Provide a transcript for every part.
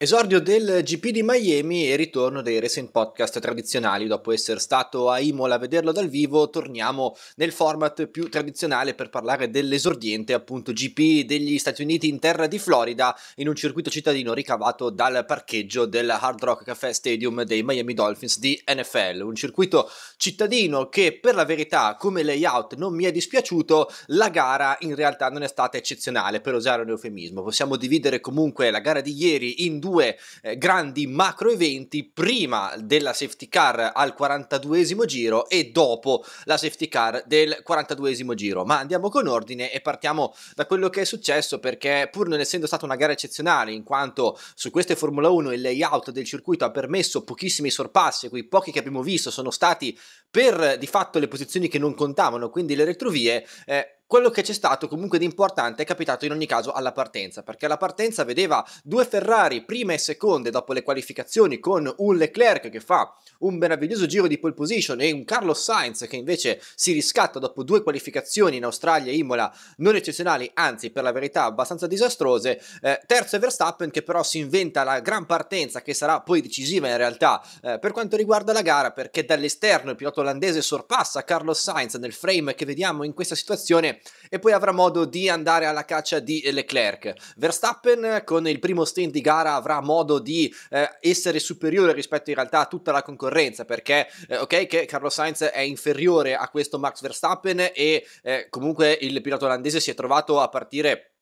Esordio del GP di Miami e ritorno dei recent Podcast tradizionali. Dopo essere stato a Imola a vederlo dal vivo, torniamo nel format più tradizionale per parlare dell'esordiente appunto GP degli Stati Uniti in terra di Florida in un circuito cittadino ricavato dal parcheggio del Hard Rock Café Stadium dei Miami Dolphins di NFL. Un circuito cittadino che per la verità come layout non mi è dispiaciuto, la gara in realtà non è stata eccezionale per usare un eufemismo. Possiamo dividere comunque la gara di ieri in due due eh, grandi macro eventi prima della safety car al 42 esimo giro e dopo la safety car del 42 esimo giro. Ma andiamo con ordine e partiamo da quello che è successo perché pur non essendo stata una gara eccezionale in quanto su queste Formula 1 il layout del circuito ha permesso pochissimi sorpassi, quei pochi che abbiamo visto sono stati per di fatto le posizioni che non contavano, quindi le retrovie, eh, quello che c'è stato comunque di importante è capitato in ogni caso alla partenza, perché la partenza vedeva due Ferrari prime e seconde dopo le qualificazioni con un Leclerc che fa un meraviglioso giro di pole position e un Carlos Sainz che invece si riscatta dopo due qualificazioni in Australia e Imola non eccezionali, anzi per la verità abbastanza disastrose, eh, terzo è Verstappen che però si inventa la gran partenza che sarà poi decisiva in realtà eh, per quanto riguarda la gara perché dall'esterno il pilota olandese sorpassa Carlos Sainz nel frame che vediamo in questa situazione e poi avrà modo di andare alla caccia di Leclerc. Verstappen con il primo stint di gara avrà modo di eh, essere superiore rispetto in realtà a tutta la concorrenza perché eh, ok che Carlo Sainz è inferiore a questo Max Verstappen e eh, comunque il pilota olandese si è trovato a partire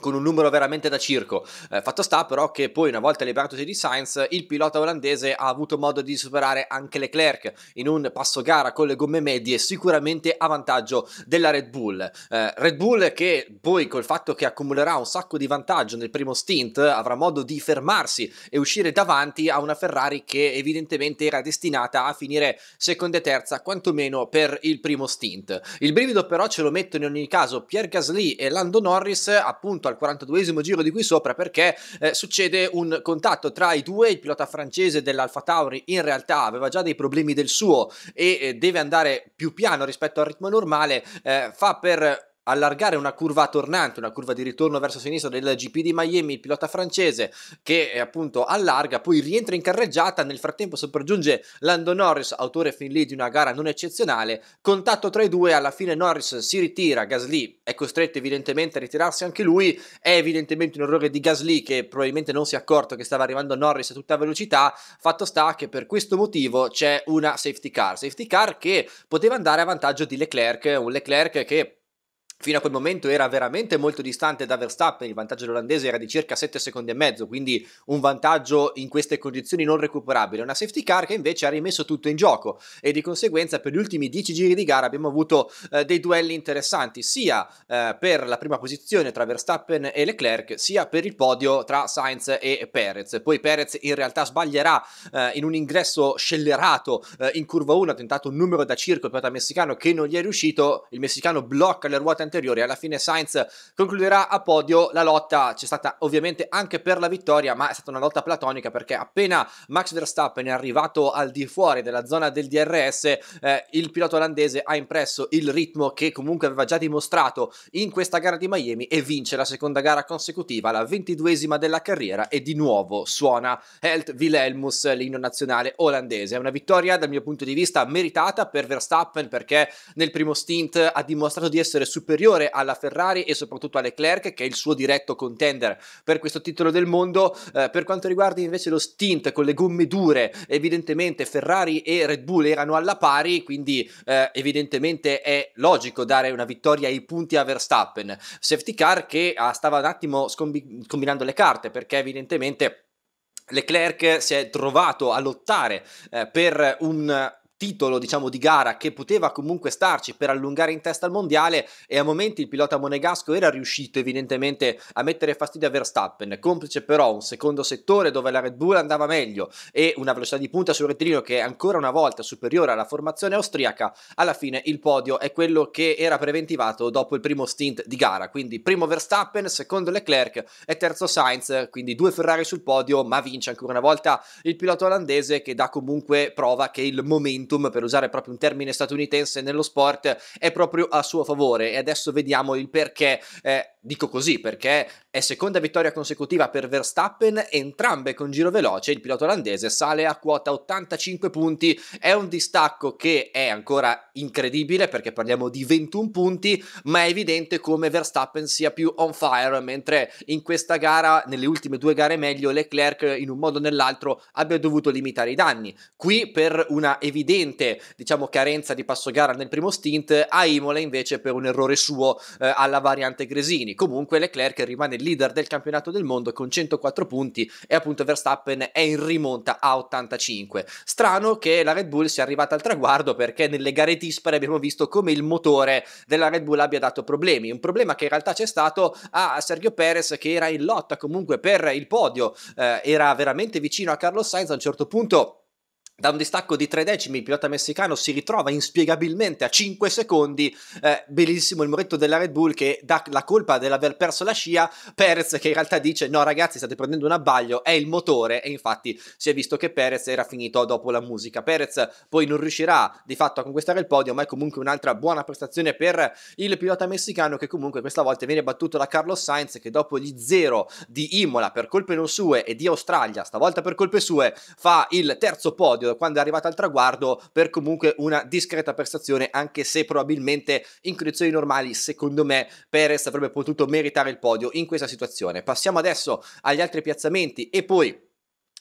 con un numero veramente da circo. Eh, fatto sta però che poi una volta liberatosi di Sainz il pilota olandese ha avuto modo di superare anche Leclerc in un passo gara con le gomme medie sicuramente a vantaggio della Red Bull. Eh, Red Bull che poi col fatto che accumulerà un sacco di vantaggio nel primo stint avrà modo di fermarsi e uscire davanti a una Ferrari che evidentemente era destinata a finire seconda e terza quantomeno per il primo stint. Il brivido però ce lo mettono in ogni caso Pierre Gasly e Lando Norris appunto tutto al 42 esimo giro di qui sopra perché eh, succede un contatto tra i due, il pilota francese dell'Alfa Tauri in realtà aveva già dei problemi del suo e eh, deve andare più piano rispetto al ritmo normale, eh, fa per allargare una curva tornante, una curva di ritorno verso sinistra del GP di Miami, il pilota francese che eh, appunto allarga, poi rientra in carreggiata, nel frattempo sopraggiunge Lando Norris, autore fin lì di una gara non eccezionale, contatto tra i due, alla fine Norris si ritira, Gasly è costretto evidentemente a ritirarsi anche lui, è evidentemente un errore di Gasly che probabilmente non si è accorto che stava arrivando Norris a tutta velocità, fatto sta che per questo motivo c'è una safety car, safety car che poteva andare a vantaggio di Leclerc, un Leclerc che fino a quel momento era veramente molto distante da Verstappen, il vantaggio dell'olandese era di circa 7 secondi e mezzo, quindi un vantaggio in queste condizioni non recuperabile. Una safety car che invece ha rimesso tutto in gioco e di conseguenza per gli ultimi 10 giri di gara abbiamo avuto eh, dei duelli interessanti, sia eh, per la prima posizione tra Verstappen e Leclerc, sia per il podio tra Sainz e Perez. Poi Perez in realtà sbaglierà eh, in un ingresso scellerato eh, in curva 1, ha tentato un numero da circo il pilota messicano che non gli è riuscito, il messicano blocca le ruote anteriori. Alla fine Sainz concluderà a podio. La lotta c'è stata ovviamente anche per la vittoria, ma è stata una lotta platonica perché appena Max Verstappen è arrivato al di fuori della zona del DRS, eh, il pilota olandese ha impresso il ritmo che comunque aveva già dimostrato in questa gara di Miami e vince la seconda gara consecutiva, la ventiduesima della carriera e di nuovo suona Helt Wilhelmus, l'inno nazionale olandese. È una vittoria dal mio punto di vista meritata per Verstappen perché nel primo stint ha dimostrato di essere superiore superiore alla Ferrari e soprattutto a Leclerc, che è il suo diretto contender per questo titolo del mondo. Eh, per quanto riguarda invece lo stint con le gomme dure, evidentemente Ferrari e Red Bull erano alla pari, quindi eh, evidentemente è logico dare una vittoria ai punti a Verstappen. Safety car che ah, stava un attimo scombi- combinando le carte perché evidentemente Leclerc si è trovato a lottare eh, per un titolo diciamo di gara che poteva comunque starci per allungare in testa al mondiale e a momenti il pilota monegasco era riuscito evidentemente a mettere fastidio a Verstappen complice però un secondo settore dove la Red Bull andava meglio e una velocità di punta sul rettilineo che è ancora una volta superiore alla formazione austriaca alla fine il podio è quello che era preventivato dopo il primo stint di gara quindi primo Verstappen secondo Leclerc e terzo Sainz quindi due Ferrari sul podio ma vince ancora una volta il pilota olandese che dà comunque prova che il momento momentum, per usare proprio un termine statunitense nello sport, è proprio a suo favore e adesso vediamo il perché. Eh, dico così perché è seconda vittoria consecutiva per Verstappen, entrambe con giro veloce, il pilota olandese sale a quota 85 punti, è un distacco che è ancora incredibile perché parliamo di 21 punti, ma è evidente come Verstappen sia più on fire, mentre in questa gara, nelle ultime due gare meglio, Leclerc in un modo o nell'altro abbia dovuto limitare i danni. Qui per una evidente evidente diciamo, carenza di passo gara nel primo stint, a Imola invece per un errore suo eh, alla variante Gresini. Comunque Leclerc rimane il leader del campionato del mondo con 104 punti e appunto Verstappen è in rimonta a 85. Strano che la Red Bull sia arrivata al traguardo perché nelle gare dispare abbiamo visto come il motore della Red Bull abbia dato problemi, un problema che in realtà c'è stato a Sergio Perez che era in lotta comunque per il podio, eh, era veramente vicino a Carlos Sainz a un certo punto da un distacco di tre decimi il pilota messicano si ritrova inspiegabilmente a 5 secondi, eh, bellissimo il muretto della Red Bull che dà la colpa dell'aver perso la scia, Perez che in realtà dice no ragazzi state prendendo un abbaglio, è il motore e infatti si è visto che Perez era finito dopo la musica, Perez poi non riuscirà di fatto a conquistare il podio ma è comunque un'altra buona prestazione per il pilota messicano che comunque questa volta viene battuto da Carlos Sainz che dopo gli zero di Imola per colpe non sue e di Australia stavolta per colpe sue fa il terzo podio quando è arrivato al traguardo, per comunque una discreta prestazione, anche se probabilmente in condizioni normali, secondo me, Perez avrebbe potuto meritare il podio in questa situazione. Passiamo adesso agli altri piazzamenti e poi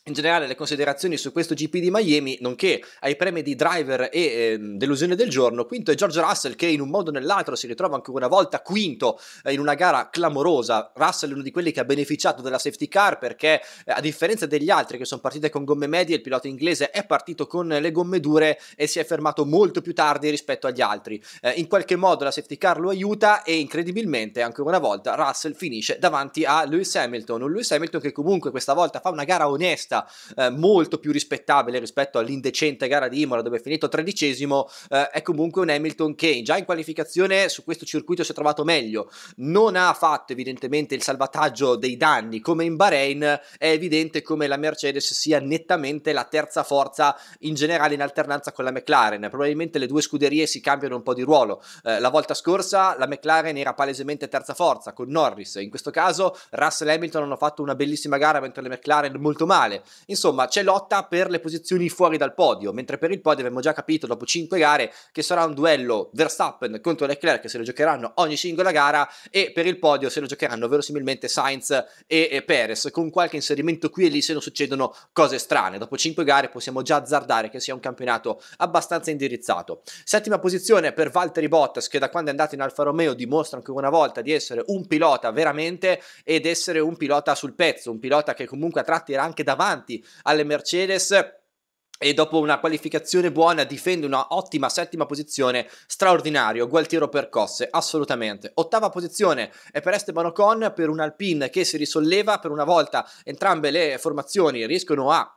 in generale le considerazioni su questo GP di Miami, nonché ai premi di driver e eh, delusione del giorno. Quinto è George Russell che in un modo o nell'altro si ritrova ancora una volta quinto eh, in una gara clamorosa. Russell è uno di quelli che ha beneficiato della safety car perché eh, a differenza degli altri che sono partite con gomme medie, il pilota inglese è partito con le gomme dure e si è fermato molto più tardi rispetto agli altri. Eh, in qualche modo la safety car lo aiuta e incredibilmente ancora una volta Russell finisce davanti a Lewis Hamilton, un Lewis Hamilton che comunque questa volta fa una gara onesta vista eh, molto più rispettabile rispetto all'indecente gara di Imola dove è finito tredicesimo, eh, è comunque un Hamilton che già in qualificazione su questo circuito si è trovato meglio, non ha fatto evidentemente il salvataggio dei danni come in Bahrain, è evidente come la Mercedes sia nettamente la terza forza in generale in alternanza con la McLaren, probabilmente le due scuderie si cambiano un po' di ruolo, eh, la volta scorsa la McLaren era palesemente terza forza con Norris, in questo caso Russell e Hamilton hanno fatto una bellissima gara mentre le McLaren molto male, Insomma, c'è lotta per le posizioni fuori dal podio, mentre per il podio abbiamo già capito dopo 5 gare che sarà un duello Verstappen contro Leclerc, se lo giocheranno ogni singola gara, e per il podio se lo giocheranno verosimilmente Sainz e, e Perez, con qualche inserimento qui e lì se non succedono cose strane. Dopo 5 gare possiamo già azzardare che sia un campionato abbastanza indirizzato. Settima posizione per Valtteri Bottas, che da quando è andato in Alfa Romeo dimostra ancora una volta di essere un pilota veramente ed essere un pilota sul pezzo, un pilota che comunque a tratti era anche davanti davanti alle Mercedes e dopo una qualificazione buona difende una ottima settima posizione, straordinario, Gualtiero percosse, assolutamente. Ottava posizione è per Esteban Ocon, per un Alpine che si risolleva, per una volta entrambe le formazioni riescono a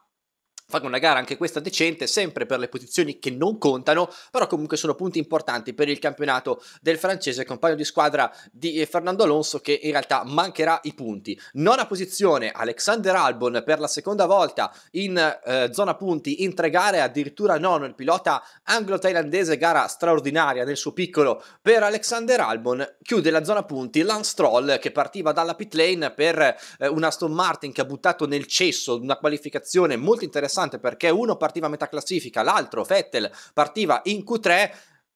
fanno una gara anche questa decente, sempre per le posizioni che non contano, però comunque sono punti importanti per il campionato del francese, compagno di squadra di eh, Fernando Alonso che in realtà mancherà i punti. Nona posizione Alexander Albon per la seconda volta in eh, zona punti in tre gare, addirittura nono il pilota anglo-thailandese, gara straordinaria nel suo piccolo per Alexander Albon, chiude la zona punti Lance Troll che partiva dalla pit lane per eh, un Aston Martin che ha buttato nel cesso una qualificazione molto interessante interessante perché uno partiva a metà classifica, l'altro, Vettel, partiva in Q3.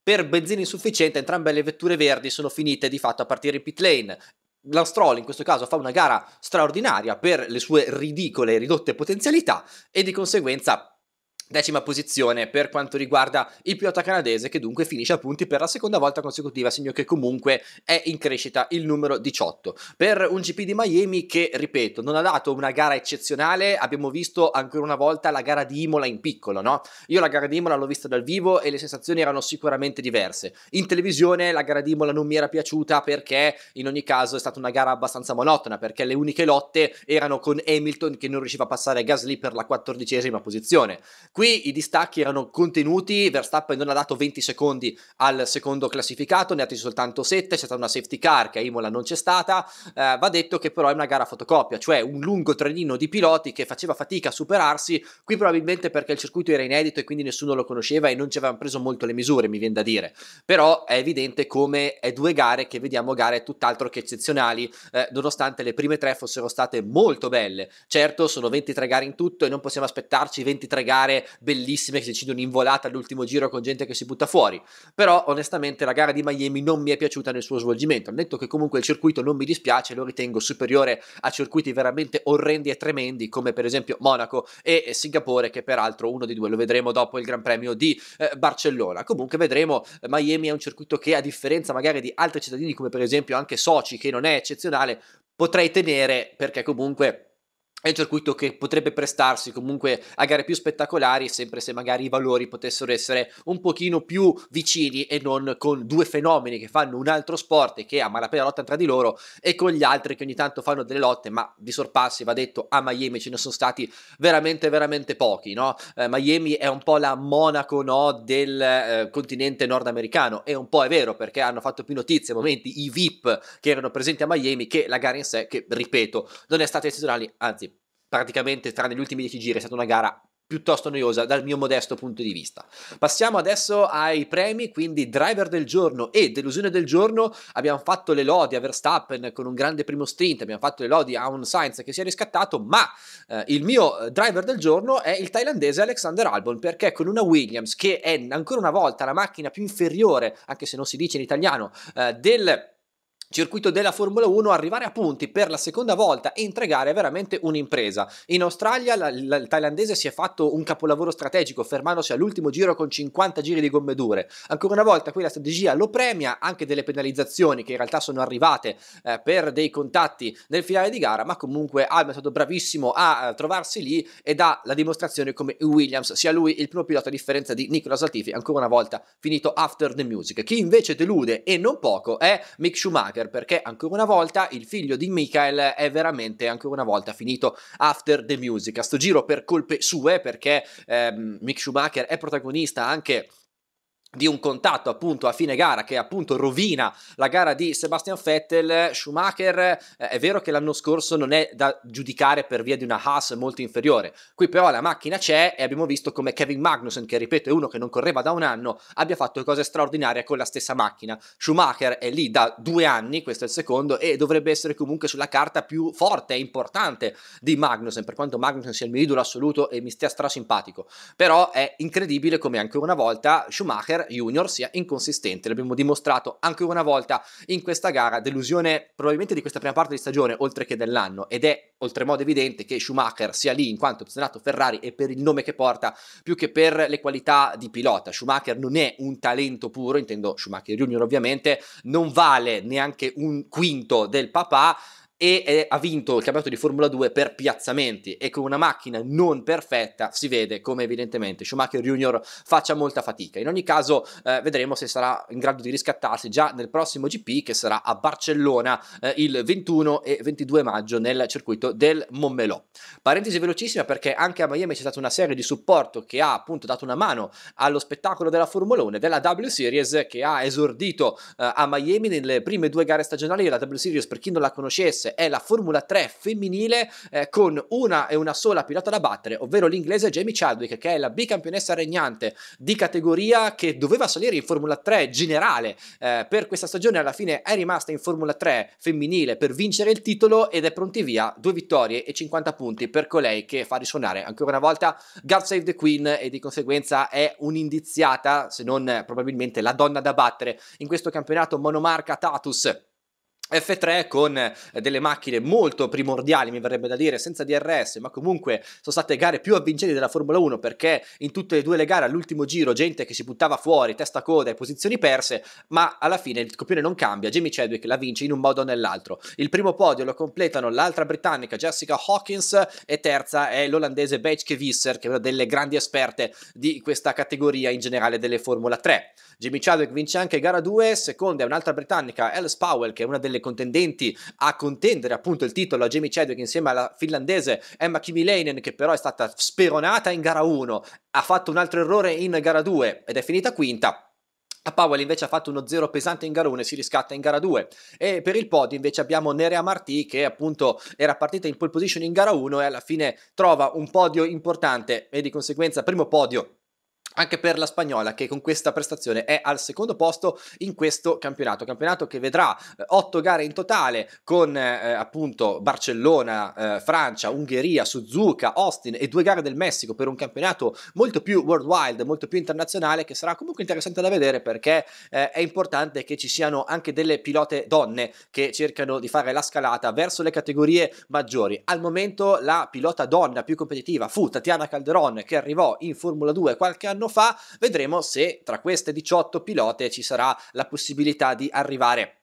Per benzina insufficiente, entrambe le vetture verdi sono finite di fatto a partire in pit lane. La Stroll in questo caso fa una gara straordinaria per le sue ridicole e ridotte potenzialità e di conseguenza decima posizione per quanto riguarda il pilota canadese che dunque finisce a punti per la seconda volta consecutiva, segno che comunque è in crescita il numero 18. Per un GP di Miami che, ripeto, non ha dato una gara eccezionale, abbiamo visto ancora una volta la gara di Imola in piccolo, no? Io la gara di Imola l'ho vista dal vivo e le sensazioni erano sicuramente diverse. In televisione la gara di Imola non mi era piaciuta perché in ogni caso è stata una gara abbastanza monotona perché le uniche lotte erano con Hamilton che non riusciva a passare Gasly per la quattordicesima posizione. Quindi Qui i distacchi erano contenuti, Verstappen non ha dato 20 secondi al secondo classificato, ne ha dati soltanto 7, c'è stata una safety car che a Imola non c'è stata, eh, va detto che però è una gara fotocopia, cioè un lungo trenino di piloti che faceva fatica a superarsi, qui probabilmente perché il circuito era inedito e quindi nessuno lo conosceva e non ci avevano preso molto le misure, mi viene da dire, però è evidente come è due gare che vediamo gare tutt'altro che eccezionali, eh, nonostante le prime tre fossero state molto belle, certo sono 23 gare in tutto e non possiamo aspettarci 23 gare bellissime che si decidono in volata all'ultimo giro con gente che si butta fuori. Però onestamente la gara di Miami non mi è piaciuta nel suo svolgimento. Ho detto che comunque il circuito non mi dispiace, lo ritengo superiore a circuiti veramente orrendi e tremendi come per esempio Monaco e Singapore che peraltro uno di due lo vedremo dopo il Gran Premio di eh, Barcellona. Comunque vedremo, Miami è un circuito che a differenza magari di altri cittadini come per esempio anche Sochi che non è eccezionale, potrei tenere perché comunque è un circuito che potrebbe prestarsi comunque a gare più spettacolari, sempre se magari i valori potessero essere un pochino più vicini e non con due fenomeni che fanno un altro sport e che a malapena lotta tra di loro e con gli altri che ogni tanto fanno delle lotte, ma di sorpassi, va detto, a Miami ce ne sono stati veramente veramente pochi, no? Eh, Miami è un po' la Monaco, no, del eh, continente nordamericano e un po' è vero perché hanno fatto più notizie a momenti i VIP che erano presenti a Miami che la gara in sé che, ripeto, non è stata eccezionale, anzi praticamente tranne gli ultimi 10 giri è stata una gara piuttosto noiosa dal mio modesto punto di vista. Passiamo adesso ai premi, quindi driver del giorno e delusione del giorno. Abbiamo fatto le lodi a Verstappen con un grande primo stint, abbiamo fatto le lodi a un Sainz che si è riscattato, ma eh, il mio eh, driver del giorno è il thailandese Alexander Albon, perché con una Williams che è ancora una volta la macchina più inferiore, anche se non si dice in italiano, eh, del circuito della Formula 1 arrivare a punti per la seconda volta e entregare è veramente un'impresa. In Australia la, la, il thailandese si è fatto un capolavoro strategico fermandosi all'ultimo giro con 50 giri di gomme dure. Ancora una volta qui la strategia lo premia, anche delle penalizzazioni che in realtà sono arrivate eh, per dei contatti nel finale di gara, ma comunque Albon è stato bravissimo a eh, trovarsi lì e dà la dimostrazione come Williams sia lui il primo pilota a differenza di Nicolas Latifi, ancora una volta finito after the music. Chi invece delude e non poco è Mick Schumacher Fighter perché ancora una volta il figlio di Michael è veramente ancora una volta finito after the music. A sto giro per colpe sue perché ehm, Mick Schumacher è protagonista anche di un contatto appunto a fine gara che appunto rovina la gara di Sebastian Vettel, Schumacher eh, è vero che l'anno scorso non è da giudicare per via di una Haas molto inferiore, qui però la macchina c'è e abbiamo visto come Kevin Magnussen che ripeto è uno che non correva da un anno abbia fatto cose straordinarie con la stessa macchina, Schumacher è lì da due anni, questo è il secondo e dovrebbe essere comunque sulla carta più forte e importante di Magnussen per quanto Magnussen sia il mio idolo assoluto e mi stia strasimpatico, però è incredibile come ancora una volta Schumacher Junior sia inconsistente. L'abbiamo dimostrato anche una volta in questa gara, delusione probabilmente di questa prima parte di stagione, oltre che dell'anno, ed è oltremodo evidente che Schumacher sia lì in quanto opzionato Ferrari e per il nome che porta, più che per le qualità di pilota. Schumacher non è un talento puro, intendo Schumacher Junior ovviamente, non vale neanche un quinto del papà, e è, eh, ha vinto il campionato di Formula 2 per piazzamenti e con una macchina non perfetta si vede come evidentemente Schumacher Junior faccia molta fatica. In ogni caso eh, vedremo se sarà in grado di riscattarsi già nel prossimo GP che sarà a Barcellona eh, il 21 e 22 maggio nel circuito del Montmelò. Parentesi velocissima perché anche a Miami c'è stata una serie di supporto che ha appunto dato una mano allo spettacolo della Formula 1 e della W Series che ha esordito eh, a Miami nelle prime due gare stagionali della W Series per chi non la conoscesse è la Formula 3 femminile eh, con una e una sola pilota da battere, ovvero l'inglese Jamie Chadwick, che è la bicampionessa regnante di categoria che doveva salire in Formula 3 generale eh, per questa stagione, alla fine è rimasta in Formula 3 femminile per vincere il titolo ed è pronti via, due vittorie e 50 punti per colei che fa risuonare ancora una volta God Save the Queen e di conseguenza è un'indiziata, se non probabilmente la donna da battere in questo campionato monomarca Tatus F3 con eh, delle macchine molto primordiali, mi verrebbe da dire, senza DRS, ma comunque sono state gare più avvincenti della Formula 1 perché in tutte e due le gare all'ultimo giro gente che si buttava fuori, testa a coda e posizioni perse, ma alla fine il copione non cambia, Jamie Chadwick la vince in un modo o nell'altro. Il primo podio lo completano l'altra britannica Jessica Hawkins e terza è l'olandese Bechke Visser, che è una delle grandi esperte di questa categoria in generale delle Formula 3. Jimmy Chadwick vince anche gara 2, seconda è un'altra britannica, Alice Powell, che è una delle contendenti a contendere appunto il titolo a Jimmy Chadwick insieme alla finlandese Emma Kimileinen, che però è stata speronata in gara 1, ha fatto un altro errore in gara 2 ed è finita quinta. A Powell invece ha fatto uno zero pesante in gara 1 e si riscatta in gara 2. E per il podio invece abbiamo Nerea Martì che appunto era partita in pole position in gara 1 e alla fine trova un podio importante e di conseguenza primo podio anche per la spagnola che con questa prestazione è al secondo posto in questo campionato, campionato che vedrà eh, otto gare in totale con eh, appunto Barcellona, eh, Francia, Ungheria, Suzuka, Austin e due gare del Messico per un campionato molto più worldwide, molto più internazionale che sarà comunque interessante da vedere perché eh, è importante che ci siano anche delle pilote donne che cercano di fare la scalata verso le categorie maggiori. Al momento la pilota donna più competitiva fu Tatiana Calderon che arrivò in Formula 2 qualche anno anno fa, vedremo se tra queste 18 pilote ci sarà la possibilità di arrivare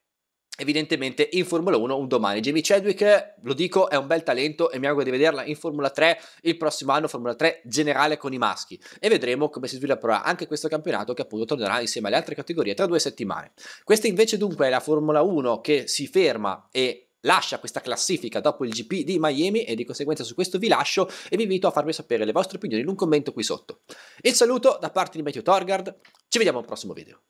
evidentemente in Formula 1 un domani. Jamie Chadwick, lo dico, è un bel talento e mi auguro di vederla in Formula 3 il prossimo anno, Formula 3 generale con i maschi e vedremo come si svilupperà anche questo campionato che appunto tornerà insieme alle altre categorie tra due settimane. Questa invece dunque è la Formula 1 che si ferma e lascia questa classifica dopo il GP di Miami e di conseguenza su questo vi lascio e vi invito a farmi sapere le vostre opinioni in un commento qui sotto. Il saluto da parte di Matthew Torgard, ci vediamo al prossimo video.